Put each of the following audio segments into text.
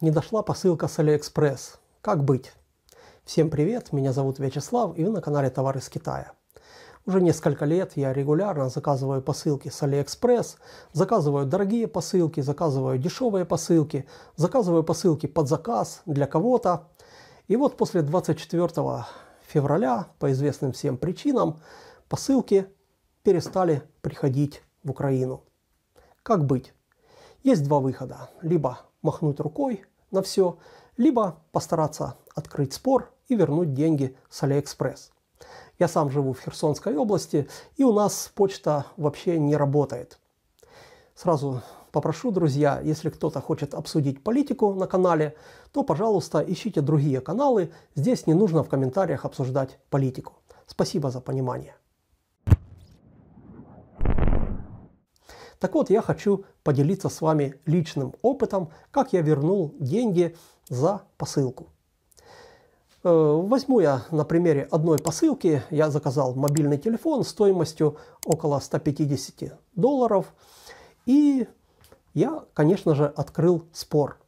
Не дошла посылка с Алиэкспресс. Как быть? Всем привет, меня зовут Вячеслав и вы на канале Товары из Китая. Уже несколько лет я регулярно заказываю посылки с Алиэкспресс, заказываю дорогие посылки, заказываю дешевые посылки, заказываю посылки под заказ для кого-то. И вот после 24 февраля, по известным всем причинам, посылки перестали приходить в Украину. Как быть? Есть два выхода. Либо махнуть рукой на все, либо постараться открыть спор и вернуть деньги с Алиэкспресс. Я сам живу в Херсонской области, и у нас почта вообще не работает. Сразу попрошу, друзья, если кто-то хочет обсудить политику на канале, то, пожалуйста, ищите другие каналы. Здесь не нужно в комментариях обсуждать политику. Спасибо за понимание. Так вот, я хочу поделиться с вами личным опытом, как я вернул деньги за посылку. Э, возьму я на примере одной посылки. Я заказал мобильный телефон стоимостью около 150 долларов. И я, конечно же, открыл спор.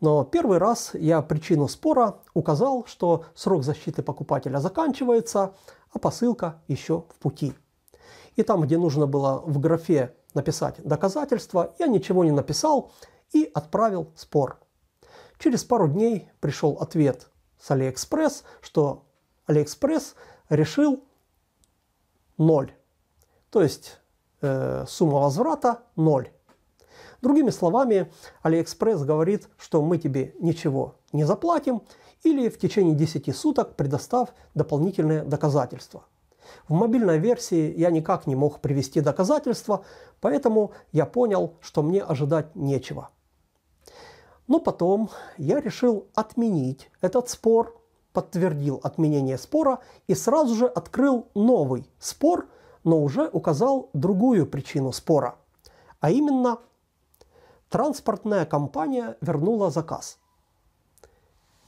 Но первый раз я причину спора указал, что срок защиты покупателя заканчивается, а посылка еще в пути и там, где нужно было в графе написать доказательства, я ничего не написал и отправил спор. Через пару дней пришел ответ с Алиэкспресс, что Алиэкспресс решил 0. То есть э, сумма возврата 0. Другими словами, Алиэкспресс говорит, что мы тебе ничего не заплатим или в течение 10 суток предостав дополнительные доказательства. В мобильной версии я никак не мог привести доказательства, поэтому я понял, что мне ожидать нечего. Но потом я решил отменить этот спор, подтвердил отменение спора и сразу же открыл новый спор, но уже указал другую причину спора. А именно, транспортная компания вернула заказ.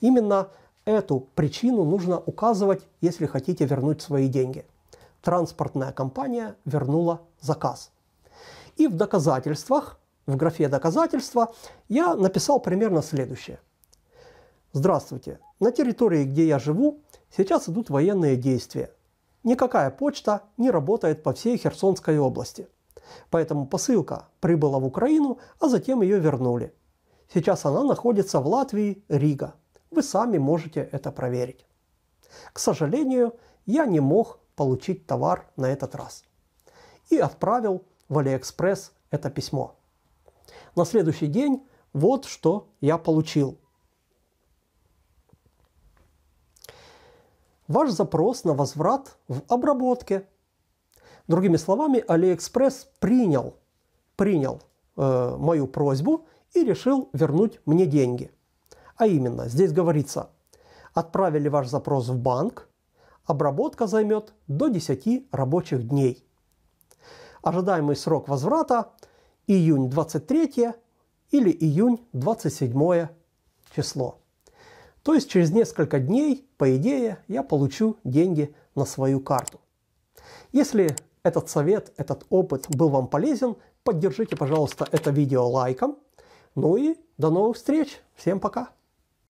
Именно эту причину нужно указывать, если хотите вернуть свои деньги транспортная компания вернула заказ. И в доказательствах, в графе доказательства, я написал примерно следующее. Здравствуйте. На территории, где я живу, сейчас идут военные действия. Никакая почта не работает по всей Херсонской области. Поэтому посылка прибыла в Украину, а затем ее вернули. Сейчас она находится в Латвии, Рига. Вы сами можете это проверить. К сожалению, я не мог получить товар на этот раз. И отправил в Алиэкспресс это письмо. На следующий день вот что я получил. Ваш запрос на возврат в обработке. Другими словами, Алиэкспресс принял, принял э, мою просьбу и решил вернуть мне деньги. А именно, здесь говорится, отправили ваш запрос в банк, обработка займет до 10 рабочих дней. Ожидаемый срок возврата – июнь 23 или июнь 27 число. То есть через несколько дней, по идее, я получу деньги на свою карту. Если этот совет, этот опыт был вам полезен, поддержите, пожалуйста, это видео лайком. Ну и до новых встреч. Всем пока.